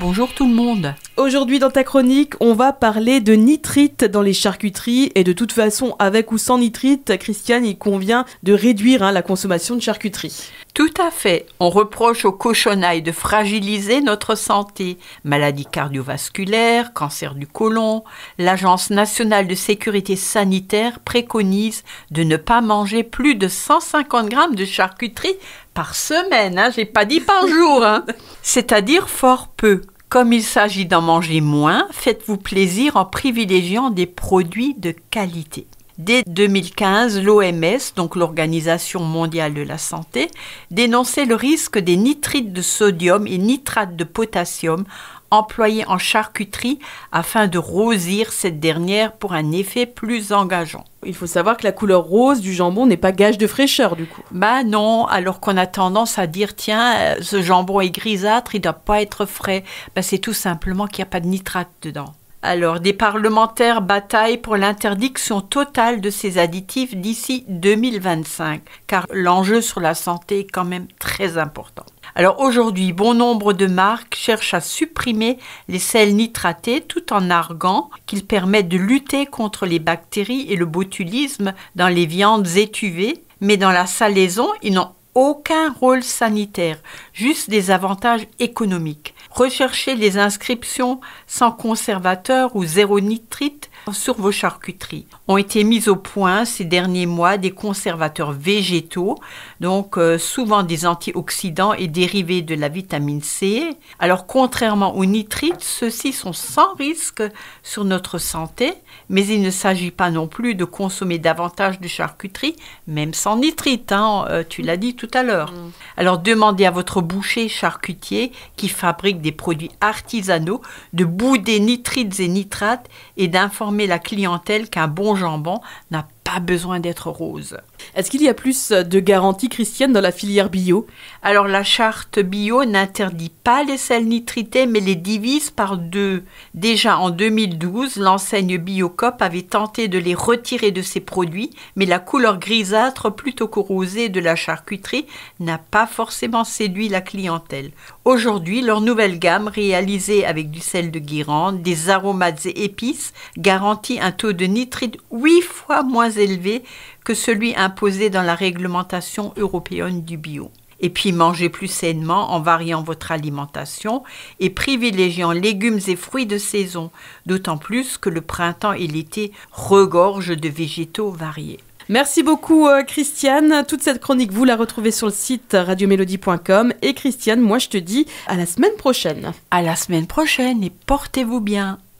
Bonjour tout le monde. Aujourd'hui dans ta chronique, on va parler de nitrite dans les charcuteries et de toute façon, avec ou sans nitrite, Christiane, il convient de réduire hein, la consommation de charcuterie. Tout à fait. On reproche aux cochonailles de fragiliser notre santé. Maladies cardiovasculaires, cancer du côlon. L'Agence nationale de sécurité sanitaire préconise de ne pas manger plus de 150 grammes de charcuterie par semaine, hein, j'ai pas dit par jour, hein. c'est-à-dire fort peu. Comme il s'agit d'en manger moins, faites-vous plaisir en privilégiant des produits de qualité. Dès 2015, l'OMS, donc l'Organisation mondiale de la santé, dénonçait le risque des nitrites de sodium et nitrates de potassium employés en charcuterie afin de rosir cette dernière pour un effet plus engageant. Il faut savoir que la couleur rose du jambon n'est pas gage de fraîcheur du coup. Bah non, alors qu'on a tendance à dire tiens, euh, ce jambon est grisâtre, il ne doit pas être frais. Bah c'est tout simplement qu'il n'y a pas de nitrate dedans. Alors, des parlementaires bataillent pour l'interdiction totale de ces additifs d'ici 2025, car l'enjeu sur la santé est quand même très important. Alors aujourd'hui, bon nombre de marques cherchent à supprimer les sels nitratés tout en arguant qu'ils permettent de lutter contre les bactéries et le botulisme dans les viandes étuvées, mais dans la salaison, ils n'ont aucun rôle sanitaire, juste des avantages économiques. Rechercher les inscriptions sans conservateur ou zéro nitrite sur vos charcuteries. Ont été mis au point ces derniers mois des conservateurs végétaux, donc euh, souvent des antioxydants et dérivés de la vitamine C. Alors contrairement aux nitrites, ceux-ci sont sans risque sur notre santé, mais il ne s'agit pas non plus de consommer davantage de charcuterie, même sans nitrites, hein, euh, tu l'as dit tout à l'heure. Mm. Alors demandez à votre boucher charcutier qui fabrique des produits artisanaux de bouder nitrites et nitrates et d'informer la clientèle qu'un bon jambon n'a besoin d'être rose. Est-ce qu'il y a plus de garanties chrétiennes dans la filière bio Alors la charte bio n'interdit pas les sels nitrités mais les divise par deux. Déjà en 2012, l'enseigne Biocop avait tenté de les retirer de ses produits, mais la couleur grisâtre plutôt rosée de la charcuterie n'a pas forcément séduit la clientèle. Aujourd'hui, leur nouvelle gamme réalisée avec du sel de Guirande, des aromates et épices garantit un taux de nitrite 8 fois moins élevé que celui imposé dans la réglementation européenne du bio. Et puis mangez plus sainement en variant votre alimentation et privilégiant légumes et fruits de saison, d'autant plus que le printemps et l'été regorgent de végétaux variés. Merci beaucoup euh, Christiane. Toute cette chronique, vous la retrouvez sur le site radiomélodie.com. Et Christiane, moi je te dis à la semaine prochaine. À la semaine prochaine et portez-vous bien.